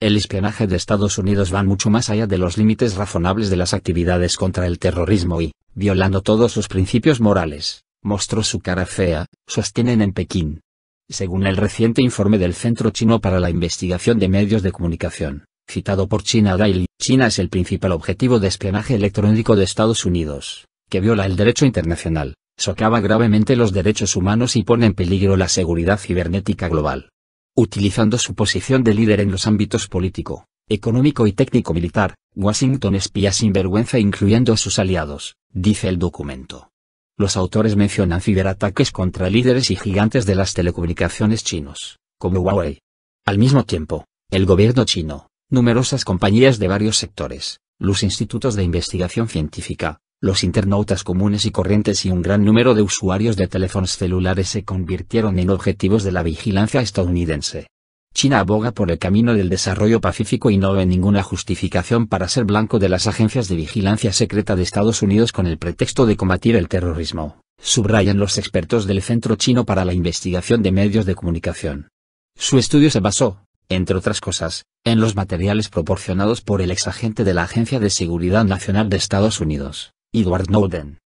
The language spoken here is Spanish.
el espionaje de Estados Unidos va mucho más allá de los límites razonables de las actividades contra el terrorismo y, violando todos sus principios morales, mostró su cara fea, sostienen en Pekín. Según el reciente informe del Centro Chino para la Investigación de Medios de Comunicación, citado por China Daily, China es el principal objetivo de espionaje electrónico de Estados Unidos, que viola el derecho internacional, socava gravemente los derechos humanos y pone en peligro la seguridad cibernética global. Utilizando su posición de líder en los ámbitos político, económico y técnico-militar, Washington espía sin vergüenza incluyendo a sus aliados, dice el documento. Los autores mencionan ciberataques contra líderes y gigantes de las telecomunicaciones chinos, como Huawei. Al mismo tiempo, el gobierno chino, numerosas compañías de varios sectores, los institutos de investigación científica, los internautas comunes y corrientes y un gran número de usuarios de teléfonos celulares se convirtieron en objetivos de la vigilancia estadounidense. China aboga por el camino del desarrollo pacífico y no ve ninguna justificación para ser blanco de las agencias de vigilancia secreta de Estados Unidos con el pretexto de combatir el terrorismo, subrayan los expertos del Centro Chino para la Investigación de Medios de Comunicación. Su estudio se basó, entre otras cosas, en los materiales proporcionados por el exagente de la Agencia de Seguridad Nacional de Estados Unidos. Edward Snowden